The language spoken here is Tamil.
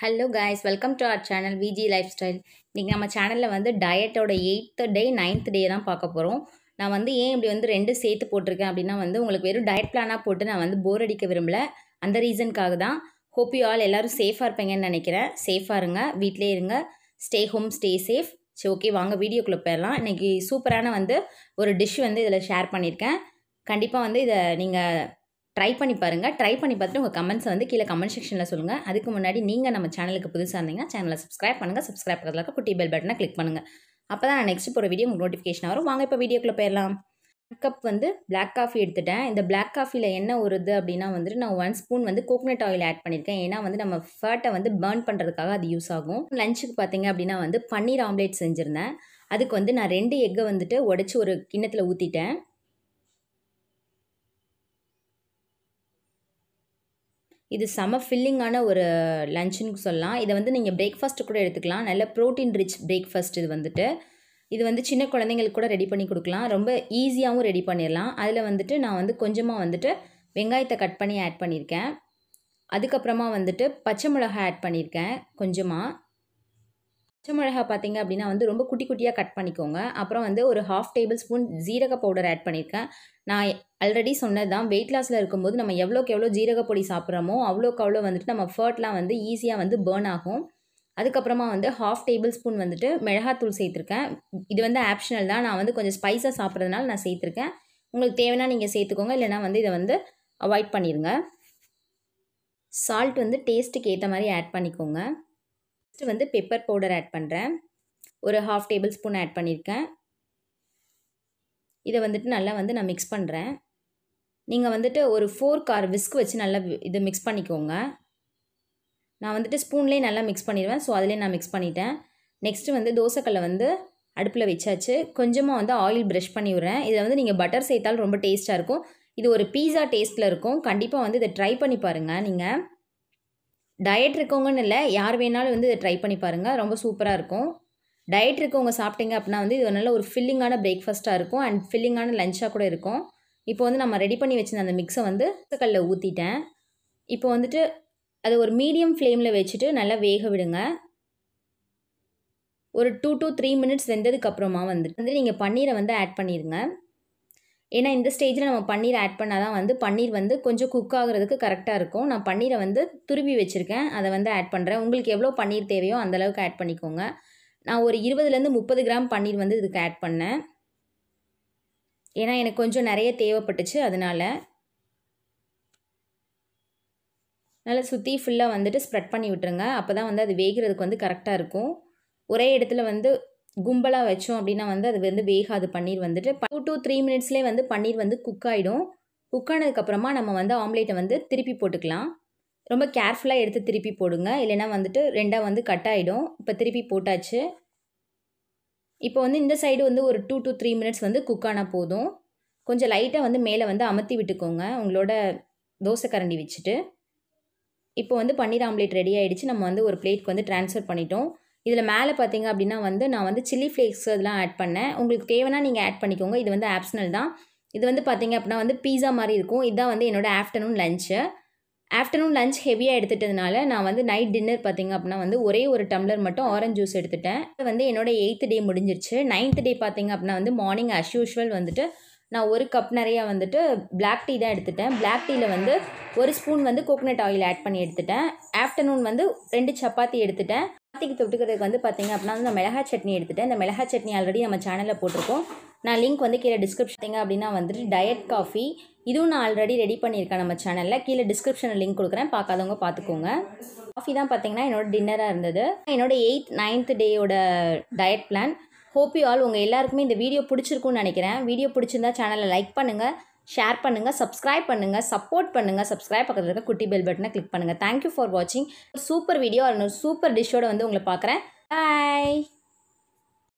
hello guys welcome to our channel Viji lifestyle இன்றைக்கி நம்ம சேனலில் வந்து டயட்டோட எயித்து டே நைன்த் டே தான் பார்க்க போகிறோம் நான் வந்து ஏன் இப்படி வந்து ரெண்டு சேர்த்து போட்டிருக்கேன் அப்படின்னா வந்து உங்களுக்கு வெறும் டயட் பிளானாக போட்டு நான் வந்து போர் அடிக்க விரும்பல அந்த ரீசனுக்காக தான் ஹோப் யூ ஆல் எல்லோரும் சேஃபாக இருப்பீங்கன்னு நினைக்கிறேன் சேஃபாக இருங்க வீட்டிலே இருங்க ஸ்டே ஹோம் ஸ்டே சேஃப் சரி ஓகே வாங்க வீடியோக்குள்ளே போயிடலாம் இன்றைக்கி சூப்பரான வந்து ஒரு டிஷ் வந்து இதில் ஷேர் பண்ணியிருக்கேன் கண்டிப்பாக வந்து இதை நீங்கள் ட்ரை பண்ணி பாருங்கள் ட்ரை பண்ணி பார்த்துட்டு உங்கள் கமெண்ட்ஸை வந்து கீழே கமெண்ட் செக்ஷனில் சொல்லுங்கள் அதுக்கு முன்னாடி நீங்கள் நம்ம சேனலுக்கு புதுசாக இருந்தீங்கன்னா சேனலை சப்ஸ்கிரைப் பண்ணுங்கள் சப்ஸ்கிரைப் பண்ணுறதுக்கு குட்டி பெல் பட்டனை கிளிக் பண்ணுங்கள் அப்போ தான் நான் நெக்ஸ்ட் போகிற வீடியோ நோட்டிஃபிகேஷன் வரும் வாங்க இப்போ வீடியோக்குள்ளே போயிடலாம் கப் வந்து பிளாக் காஃபி எடுத்துட்டேன் இந்த பிளாக் காஃபியில் என்ன ஒரு இது அப்படின்னா வந்துட்டு நான் ஒன் ஸ்பூன் வந்து கோகனட் ஆயில் ஆட் பண்ணியிருக்கேன் ஏன்னா வந்து நம்ம ஃபேட்டை வந்து பேர்ன் பண்ணுறதுக்காக அது யூஸ் ஆகும் லஞ்சுக்கு பார்த்தீங்க அப்படின்னா வந்து பன்னீர் ஆம்லேட் செஞ்சுருந்தேன் அதுக்கு வந்து நான் ரெண்டு எக்கை வந்துட்டு உடச்சி ஒரு கிண்ணத்தில் ஊற்றிட்டேன் இது செம ஃபில்லிங்கான ஒரு லஞ்சுன்னு சொல்லலாம் இதை வந்து நீங்கள் பிரேக்ஃபாஸ்ட்டு கூட எடுத்துக்கலாம் நல்ல ப்ரோட்டீன் ரிச் பிரேக்ஃபாஸ்ட் இது வந்துட்டு இது வந்து சின்ன குழந்தைங்களுக்கு கூட ரெடி பண்ணி கொடுக்கலாம் ரொம்ப ஈஸியாகவும் ரெடி பண்ணிடலாம் அதில் வந்துட்டு நான் வந்து கொஞ்சமாக வந்துட்டு வெங்காயத்தை கட் பண்ணி ஆட் பண்ணியிருக்கேன் அதுக்கப்புறமா வந்துட்டு பச்சை மிளகாய் ஆட் பண்ணியிருக்கேன் கொஞ்சமாக பச்சமிளகா பார்த்திங்க அப்படின்னா வந்து ரொம்ப குட்டி குட்டியாக கட் பண்ணிக்கோங்க அப்புறம் வந்து ஒரு ஹாஃப் டேபிள் ஸ்பூன் ஜீரக பவுடர் ஆட் பண்ணியிருக்கேன் நான் ஆல்ரெடி சொன்னது தான் வெயிட் லாஸில் இருக்கும்போது நம்ம எவ்வளோக்கு எவ்வளோ ஜீரக பொடி சாப்பிட்றோமோ அவ்வளோக்கு அவ்வளோ வந்துட்டு நம்ம ஃபர்ட்லாம் வந்து ஈஸியாக வந்து பேர்ன் ஆகும் அதுக்கப்புறமா வந்து ஹாஃப் டேபிள் ஸ்பூன் வந்துட்டு மிளகாத்தூள் சேர்த்துருக்கேன் இது வந்து ஆப்ஷனல் தான் நான் வந்து கொஞ்சம் ஸ்பைஸாக சாப்பிட்றதுனால நான் சேர்த்துருக்கேன் உங்களுக்கு தேவைன்னா நீங்கள் சேர்த்துக்கோங்க இல்லைனா வந்து இதை வந்து அவாய்ட் பண்ணிடுங்க சால்ட் வந்து டேஸ்ட்டுக்கு ஏற்ற மாதிரி ஆட் பண்ணிக்கோங்க ஃபஸ்ட்டு வந்து பெப்பர் பவுடர் ஆட் பண்ணுறேன் ஒரு ஹாஃப் டேபிள் ஸ்பூன் ஆட் பண்ணியிருக்கேன் இதை வந்துட்டு நல்லா வந்து நான் மிக்ஸ் பண்ணுறேன் நீங்கள் வந்துட்டு ஒரு ஃபோர் கார் விஸ்க் வச்சு நல்லா இதை மிக்ஸ் பண்ணிக்கோங்க நான் வந்துட்டு ஸ்பூன்லேயே நல்லா மிக்ஸ் பண்ணிடுவேன் ஸோ அதிலே நான் மிக்ஸ் பண்ணிட்டேன் நெக்ஸ்ட்டு வந்து தோசைக்கல்லை வந்து அடுப்பில் வச்சாச்சு கொஞ்சமாக வந்து ஆயில் ப்ரஷ் பண்ணி விட்றேன் இதில் வந்து நீங்கள் பட்டர் சேர்த்தாலும் ரொம்ப டேஸ்ட்டாக இருக்கும் இது ஒரு பீஸா டேஸ்ட்டில் இருக்கும் கண்டிப்பாக வந்து இதை ட்ரை பண்ணி பாருங்கள் நீங்கள் டயட் இருக்கவங்கன்னு இல்லை யார் வேணாலும் வந்து இதை ட்ரை பண்ணி பாருங்கள் ரொம்ப சூப்பராக இருக்கும் டயட் இருக்கவங்க சாப்பிட்டீங்க அப்படின்னா வந்து இது நல்ல ஒரு ஃபில்லிங்கான பிரேக்ஃபாஸ்ட்டாக இருக்கும் அண்ட் ஃபில்லிங்கான லஞ்சாக கூட இருக்கும் இப்போ வந்து நம்ம ரெடி பண்ணி வச்சுருந்த அந்த மிக்ஸை வந்து கல்லில் ஊற்றிட்டேன் இப்போ வந்துட்டு அதை ஒரு மீடியம் ஃப்ளேமில் வச்சுட்டு நல்லா வேக விடுங்க ஒரு டூ டூ த்ரீ மினிட்ஸ் வெந்ததுக்கப்புறமா வந்துட்டு வந்து நீங்கள் பன்னீரை வந்து ஆட் பண்ணிடுங்க ஏன்னா இந்த ஸ்டேஜில் நம்ம பன்னீர் ஆட் பண்ணால் தான் வந்து பன்னீர் வந்து கொஞ்சம் குக் ஆகிறதுக்கு கரெக்டாக இருக்கும் நான் பன்னீரை வந்து துருவி வச்சுருக்கேன் அதை வந்து ஆட் பண்ணுறேன் உங்களுக்கு எவ்வளோ பன்னீர் தேவையோ அந்தளவுக்கு ஆட் பண்ணிக்கோங்க நான் ஒரு இருபதுலேருந்து முப்பது கிராம் பன்னீர் வந்து இதுக்கு ஆட் பண்ணேன் ஏன்னா எனக்கு கொஞ்சம் நிறைய தேவைப்பட்டுச்சு அதனால் நல்லா சுற்றி ஃபுல்லாக வந்துட்டு ஸ்ப்ரெட் பண்ணி விட்டுருங்க அப்போ தான் வந்து அது வேகிறதுக்கு வந்து கரெக்டாக இருக்கும் ஒரே இடத்துல வந்து கும்பலாக வச்சோம் அப்படின்னா வந்து அது வந்து வேகாது பன்னீர் வந்துட்டு டூ டூ த்ரீ மினிட்ஸ்லேயே வந்து பன்னீர் வந்து குக் ஆகிடும் குக் ஆனதுக்கப்புறமா நம்ம வந்து ஆம்லேட்டை வந்து திருப்பி போட்டுக்கலாம் ரொம்ப கேர்ஃபுல்லாக எடுத்து திருப்பி போடுங்க இல்லைனா வந்துட்டு ரெண்டாக வந்து கட் ஆகிடும் இப்போ திருப்பி போட்டாச்சு இப்போ வந்து இந்த சைடு வந்து ஒரு டூ டு த்ரீ மினிட்ஸ் வந்து குக் ஆனால் போதும் கொஞ்சம் லைட்டாக வந்து மேலே வந்து அமர்த்தி விட்டுக்கோங்க உங்களோட தோசை கரண்டி வச்சுட்டு இப்போ வந்து பன்னீர் ஆம்லேட் ரெடி ஆகிடுச்சு நம்ம வந்து ஒரு பிளேட்க்கு வந்து ட்ரான்ஸ்ஃபர் பண்ணிட்டோம் இதில் மேலே பார்த்தீங்க அப்படின்னா வந்து நான் வந்து சில்லி ஃப்ளேக்ஸ் இதெல்லாம் ஆட் பண்ணேன் உங்களுக்கு தேவைன்னா நீங்கள் ஆட் பண்ணிக்கோங்க இது வந்து ஆப்ஷனல் தான் இது வந்து பார்த்தீங்க அப்படின்னா வந்து பீஸா மாதிரி இருக்கும் இதுதான் வந்து என்னோடய ஆஃப்டர்நூன் லஞ்சு ஆஃப்டர்நூன் லஞ்ச் ஹெவியாக எடுத்துட்டதுனால நான் வந்து நைட் டின்னர் பார்த்திங்க அப்படின்னா வந்து ஒரே ஒரு டம்ளர் மட்டும் ஆரஞ்ச் ஜூஸ் எடுத்துட்டேன் அது வந்து என்னோடய எயித்து டே முடிஞ்சிருச்சு நைன்த் டே பார்த்திங்க அப்படின்னா வந்து மார்னிங் அஸ் யூஷுவல் வந்துட்டு நான் ஒரு கப் நிறையா வந்துட்டு பிளாக் டீ தான் எடுத்துட்டேன் பிளாக் டீயில் வந்து ஒரு ஸ்பூன் வந்து கோகோனட் ஆயில் ஆட் பண்ணி எடுத்துட்டேன் ஆஃப்டர்நூன் வந்து ரெண்டு சப்பாத்தி எடுத்துட்டேன் சப்பாத்திக்கு தொட்டுக்கிறதுக்கு வந்து பார்த்திங்க அப்படின்னா வந்து நான் மிளகா சட்னி எடுத்துகிட்டேன் இந்த மிளகா சட்னி ஆல்ரெடி நம்ம சேனலில் போட்டிருக்கோம் நான் லிங்க் வந்து கீழே டிஸ்கிரிப்ஷன் அப்படின்னா வந்துட்டு டயட் காஃபி இதுவும் நான் ஆல்ரெடி ரெடி பண்ணியிருக்கேன் நம்ம சேனலில் கீழே டிஸ்கிரிப்ஷனில் லிங்க் கொடுக்குறேன் பார்க்காதவங்க பார்த்துக்கோங்க காஃபி தான் பார்த்திங்கன்னா என்னோடய டின்னராக இருந்தது என்னோடய எயித் நைன்த் டேயோட diet plan hope you all உங்கள் எல்லாருக்குமே இந்த வீடியோ பிடிச்சிருக்குன்னு நினைக்கிறேன் வீடியோ பிடிச்சிருந்தா சேனலை லைக் பண்ணுங்கள் ஷேர் பண்ணுங்கள் சப்ஸ்கிரைப் பண்ணுங்கள் சப்போர்ட் பண்ணுங்கள் சப்ஸ்கிரைப் பக்கத்தில் இருக்க குட்டி பெல் பட்டனை கிளிக் பண்ணுங்கள் தேங்க்யூ ஃபார் வாட்சிங் சூப்பர் வீடியோ ஒரு சூப்பர் டிஷ்ஷோட வந்து உங்களை பார்க்குறேன் பாய்